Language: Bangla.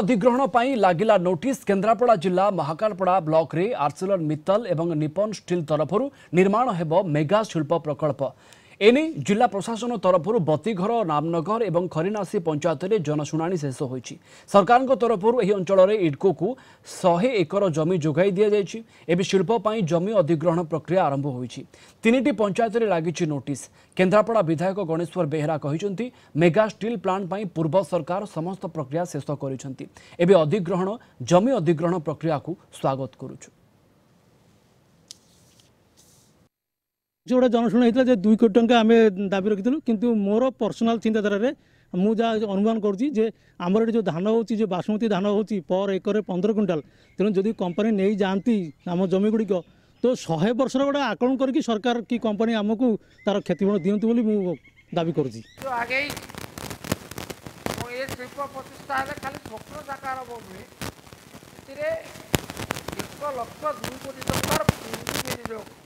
অধিগ্রহণ পই লাগিলা নোটিস কেন্দরাপাড়া জিলা মহাকালপাড়া ব্লক রে আরসেলন मित्तল এবং নিপন স্টিল তরফরু নির্মাণ হেব মেগা শিল্প প্রকল্প এনে জেলা প্রশাসন তরফর বতিঘর রামনগর এবং খরিনাসি পঞ্চায়েতের জনশুনানি শেষ হয়েছে সরকার তরফর এই অঞ্চলের ইডকোকু শহে একর জমি যোগাই দিয়ে যাই এবে শিল্পপ্রাই জমি অধিগ্রহণ প্রক্রিয়া আরম্ভ হয়েছে তিনটি পঞ্চায়েতের লাগিছে নোটিস কেন্দ্রাপড়া বিধায়ক গণেশ্বর বেহেরা কিন্তু মেগা স্টিল প্লান্ট পাই পূর্ব সরকার সমস্ত প্রক্রিয়া শেষ করেছেন এবে অধিগ্রহণ জমি অধিগ্রহণ প্রক্রিয়া স্বাগত করুছু ଗୋଟେ ଜନଶୁଣା ହେଇଥିଲା ଯେ ଦୁଇ କୋଟି ଟଙ୍କା ଆମେ ଦାବି ରଖିଥିଲୁ କିନ୍ତୁ ମୋର ପର୍ସନାଲ୍ ଚିନ୍ତାଧାରାରେ ମୁଁ ଯାହା ଅନୁମାନ କରୁଛି ଯେ ଆମର ଏଠି ଯେଉଁ ଧାନ ହେଉଛି ଯେଉଁ ବାସୁମତୀ ଧାନ ହେଉଛି ପର ଏକରେ ପନ୍ଦର କୁଇଣ୍ଟାଲ ତେଣୁ ଯଦି କମ୍ପାନୀ ନେଇଯାଆନ୍ତି ଆମ ଜମିଗୁଡ଼ିକ ତ ଶହେ ବର୍ଷର ଗୋଟେ ଆକଳନ କରିକି ସରକାର କି କମ୍ପାନୀ ଆମକୁ ତାର କ୍ଷତିପୂରଣ ଦିଅନ୍ତୁ ବୋଲି ମୁଁ ଦାବି କରୁଛି ଆଗେଇ ଏକ ଲକ୍ଷ ଦୁଇ କୋଟି ଟଙ୍କାର ପୁଞ୍ଜି ବିନିଯୋଗ